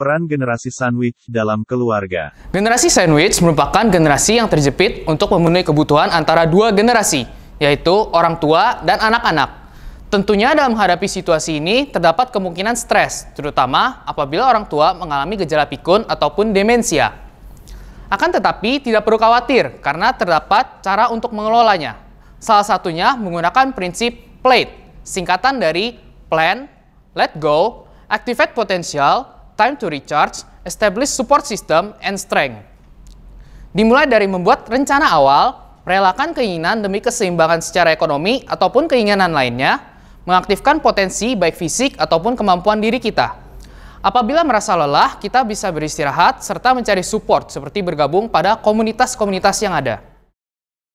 Peran generasi sandwich dalam keluarga. Generasi sandwich merupakan generasi yang terjepit untuk memenuhi kebutuhan antara dua generasi, yaitu orang tua dan anak-anak. Tentunya dalam menghadapi situasi ini terdapat kemungkinan stres, terutama apabila orang tua mengalami gejala pikun ataupun demensia. Akan tetapi tidak perlu khawatir karena terdapat cara untuk mengelolanya. Salah satunya menggunakan prinsip PLATE, singkatan dari Plan, Let Go, Activate Potential, time to recharge, establish support system, and strength. Dimulai dari membuat rencana awal, relakan keinginan demi keseimbangan secara ekonomi ataupun keinginan lainnya, mengaktifkan potensi baik fisik ataupun kemampuan diri kita. Apabila merasa lelah, kita bisa beristirahat serta mencari support seperti bergabung pada komunitas-komunitas yang ada.